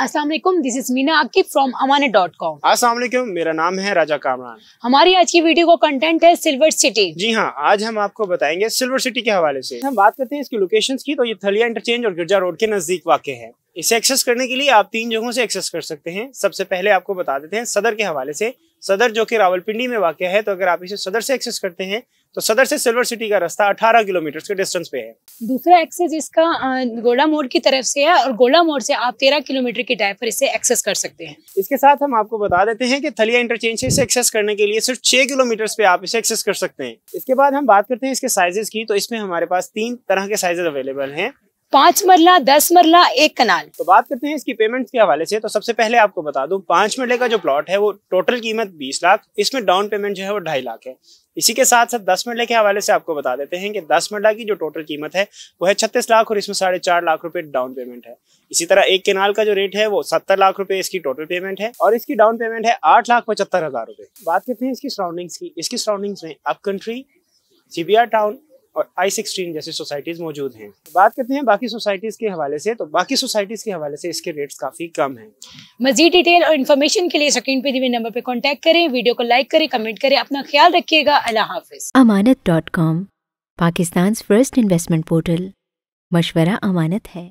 Aslam this is Meena Aqib from Aman dot com Aslam मेरा नाम है राजा कामरान हमारी आज की वीडियो का कंटेंट है सिल्वर सिटी जी हाँ आज हम आपको बताएंगे सिल्वर सिटी के हवाले से हम बात करते हैं इसकी लोकेशन की तो ये थलिया इंटरचेंज और गिरजा रोड के नजदीक वाक़ है इसे एक्सेस करने के लिए आप तीन जगहों से एक्सेस कर सकते हैं सबसे पहले आपको बता देते हैं सदर के हवाले से सदर जो कि रावलपिंडी में वाक़ है तो अगर आप इसे सदर से एक्सेस करते हैं तो सदर से सिल्वर सिटी का रास्ता 18 किलोमीटर के डिस्टेंस पे है दूसरा एक्सेस इसका गोला मोड़ की तरफ से है और गोला मोड़ से आप 13 किलोमीटर की ड्राइव पर इसे एक्सेस कर सकते हैं इसके साथ हम आपको बता देते हैं कि थलिया इंटरचेंज से इसे एक्सेस करने के लिए सिर्फ छह किलोमीटर पे आप इसे एक्सेस कर सकते हैं इसके बाद हम बात करते हैं इसके साइजेस की तो इसमें हमारे पास तीन तरह के साइजेस अवेलेबल है पांच मरला दस मरला एक कनाल तो बात करते हैं इसकी पेमेंट के हवाले से तो सबसे पहले आपको बता दूं पांच मरले का जो प्लॉट है वो टोटल कीमत बीस लाख इसमें डाउन पेमेंट जो है वो ढाई लाख है इसी के साथ साथ दस मरले के हवाले से आपको बता देते हैं कि दस मरला की जो टोटल कीमत है वो है छत्तीस लाख और इसमें साढ़े चार लाख रुपए डाउन पेमेंट है इसी तरह एक केनाल का जो रेट है वो सत्तर लाख रुपए इसकी टोटल पेमेंट है और इसकी डाउन पेमेंट है आठ लाख पचहत्तर हजार रुपए बात करते हैं इसकी सराउंडिंग्स की इसकी सराउंडिंग्स में अप कंट्री सीबीआर टाउन और आई सिक्सटीन जैसी सोसाइटीज़ मौजूद हैं बात करते हैं बाकी सोसाइटीज़ के हवाले से तो बाकी सोसाइटीज़ के हवाले से इसके रेट्स काफ़ी कम हैं मजीद डिटेल और इन्फॉर्मेशन के लिए स्क्रीन पे दिए नंबर पर कांटेक्ट करें वीडियो को लाइक करें कमेंट करें अपना ख्याल रखिएगा अल्लाह हाफिज Amanat dot com Pakistan first investment portal मशवरा अमानत है